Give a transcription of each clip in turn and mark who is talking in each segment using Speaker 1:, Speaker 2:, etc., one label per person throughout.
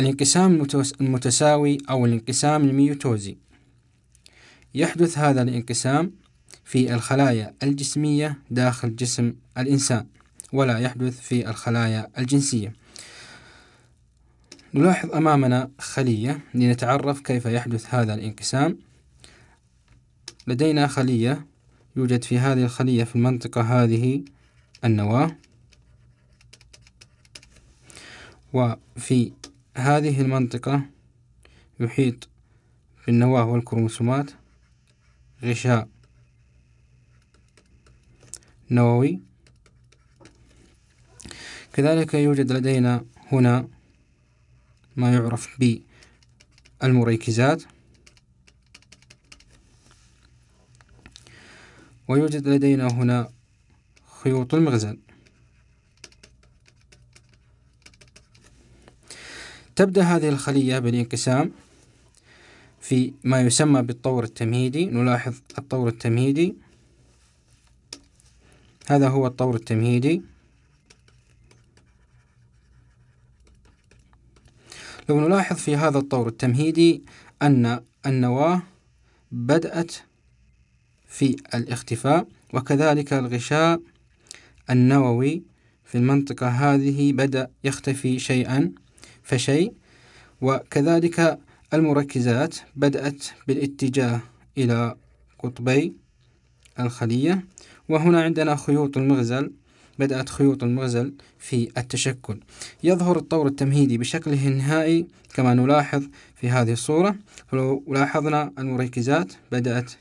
Speaker 1: الانقسام المتساوي أو الانقسام الميوتوزي يحدث هذا الانقسام في الخلايا الجسمية داخل جسم الإنسان ولا يحدث في الخلايا الجنسية نلاحظ أمامنا خلية لنتعرف كيف يحدث هذا الانقسام لدينا خلية يوجد في هذه الخلية في المنطقة هذه النواة وفي هذه المنطقة يحيط بالنواة والكروموسومات غشاء نووي كذلك يوجد لدينا هنا ما يعرف بالمريكزات ويوجد لدينا هنا خيوط المغزل تبدأ هذه الخلية بالانقسام في ما يسمى بالطور التمهيدي نلاحظ الطور التمهيدي هذا هو الطور التمهيدي لو نلاحظ في هذا الطور التمهيدي أن النواة بدأت في الاختفاء وكذلك الغشاء النووي في المنطقة هذه بدأ يختفي شيئا فشيء وكذلك المركزات بدأت بالاتجاه إلى قطبي الخلية وهنا عندنا خيوط المغزل بدأت خيوط المغزل في التشكل يظهر الطور التمهيدي بشكله النهائي كما نلاحظ في هذه الصورة فلو لاحظنا المركزات بدأت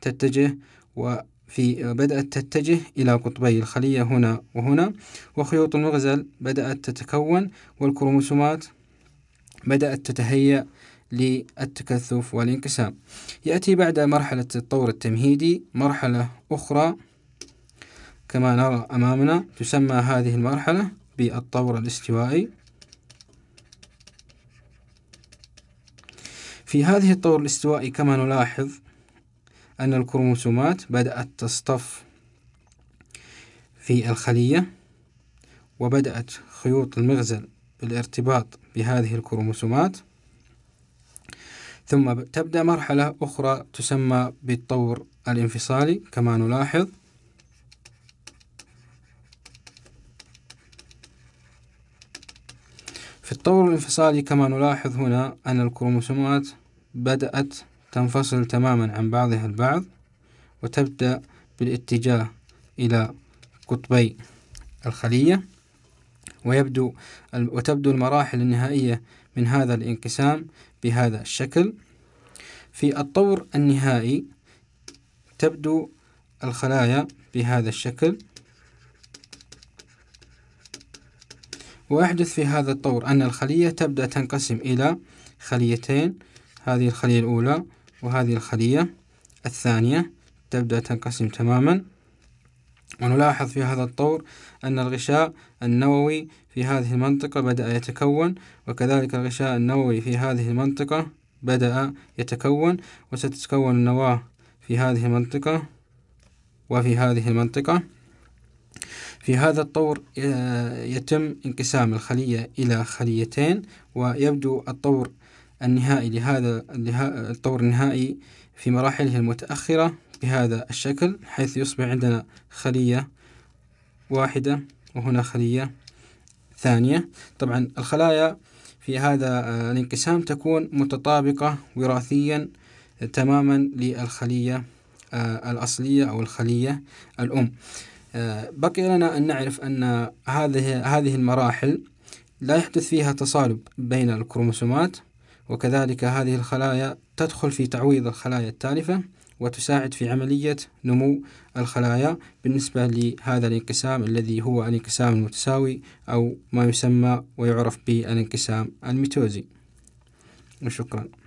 Speaker 1: تتجه في بدأت تتجه إلى قطبي الخلية هنا وهنا وخيوط المغزل بدأت تتكون والكروموسومات بدأت تتهيأ للتكثف والانقسام يأتي بعد مرحلة الطور التمهيدي مرحلة أخرى كما نرى أمامنا تسمى هذه المرحلة بالطور الاستوائي في هذه الطور الاستوائي كما نلاحظ أن الكروموسومات بدأت تصطف في الخلية وبدأت خيوط المغزل بالارتباط بهذه الكروموسومات ثم تبدأ مرحلة أخرى تسمى بالطور الانفصالي كما نلاحظ في الطور الانفصالي كما نلاحظ هنا أن الكروموسومات بدأت تنفصل تماما عن بعضها البعض وتبدأ بالاتجاه إلى قطبي الخلية ويبدو وتبدو المراحل النهائية من هذا الانقسام بهذا الشكل في الطور النهائي تبدو الخلايا بهذا الشكل ويحدث في هذا الطور أن الخلية تبدأ تنقسم إلى خليتين هذه الخلية الأولى وهذه الخلية الثانية تبدأ تنقسم تماما ونلاحظ في هذا الطور أن الغشاء النووي في هذه المنطقة بدأ يتكون وكذلك الغشاء النووي في هذه المنطقة بدأ يتكون وستتكون النواة في هذه المنطقة وفي هذه المنطقة في هذا الطور آه، يتم انقسام الخلية إلى خليتين ويبدو الطور النهائي لهذا الطور النهائي في مراحله المتأخرة بهذا الشكل حيث يصبح عندنا خلية واحدة وهنا خلية ثانية طبعا الخلايا في هذا آه، الانقسام تكون متطابقة وراثيا تماما للخلية آه، الأصلية أو الخلية الأم آه، بقي لنا أن نعرف أن هذه هذه المراحل لا يحدث فيها تصالب بين الكروموسومات وكذلك هذه الخلايا تدخل في تعويض الخلايا التالفة وتساعد في عملية نمو الخلايا بالنسبة لهذا الانقسام الذي هو الانقسام المتساوي أو ما يسمى ويعرف بالانقسام الميتوزي وشكرا